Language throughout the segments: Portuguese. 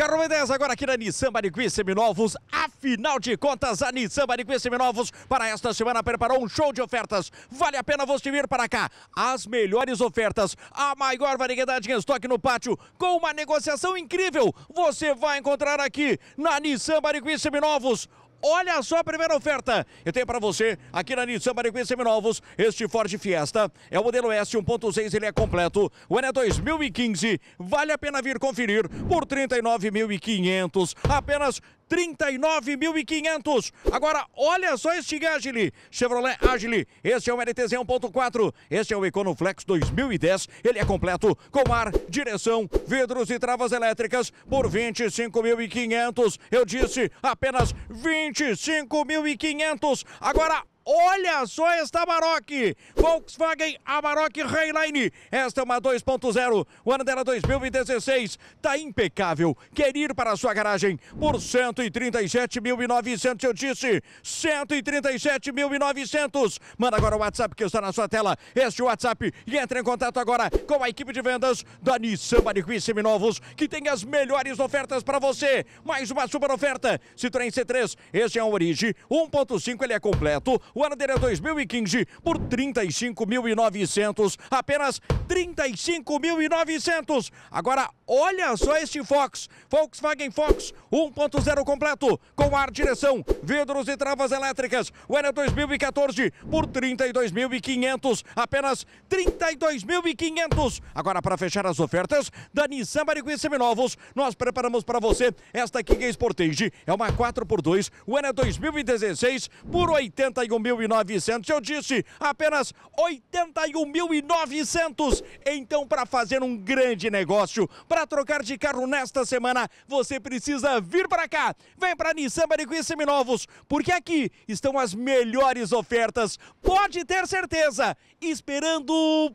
Carro 10 agora aqui na Nissan Barigui Seminovos. Afinal de contas, a Nissan Barigui Seminovos para esta semana preparou um show de ofertas. Vale a pena você vir para cá. As melhores ofertas, a maior variedade em estoque no pátio, com uma negociação incrível. Você vai encontrar aqui na Nissan Barigui Seminovos. Olha só a primeira oferta. Eu tenho para você aqui na Nissan Barigui Seminovos este Ford Fiesta. É o modelo S 1.6, ele é completo. O ano é 2015. Vale a pena vir conferir por 39.500. Apenas 39.500. Agora, olha só este Agile, Chevrolet Agile. Este é o LTZ 1.4, este é o Econoflex 2010. Ele é completo com ar, direção, vidros e travas elétricas por 25.500. Eu disse apenas 25.500. Agora, Olha só esta Amarok! Volkswagen Amarok Highline. Esta é uma 2.0, o ano dela 2016. Tá impecável. Quer ir para a sua garagem por 137.900, eu disse. 137.900. Manda agora o WhatsApp que está na sua tela. Este WhatsApp e entre em contato agora com a equipe de vendas da Nissan Maricuí Seminovos, que tem as melhores ofertas para você. Mais uma super oferta. Citroën C3, este é um Origem 1.5, ele é completo. O ano dele é 2015 por 35.900. Apenas 35.900. Agora, olha só este Fox. Volkswagen Fox 1.0 completo. Com ar, direção, vidros e travas elétricas. O ano é 2014 por 32.500. Apenas 32.500. Agora, para fechar as ofertas da Nissan Barigui Seminovos, nós preparamos para você esta Kia Sportage. É uma 4x2. O ano é 2016 por 81 81.900. Eu disse apenas 81.900. Então, para fazer um grande negócio, para trocar de carro nesta semana, você precisa vir para cá. Vem para Nissan Baricuí Seminovos, porque aqui estão as melhores ofertas. Pode ter certeza. Esperando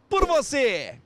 por você.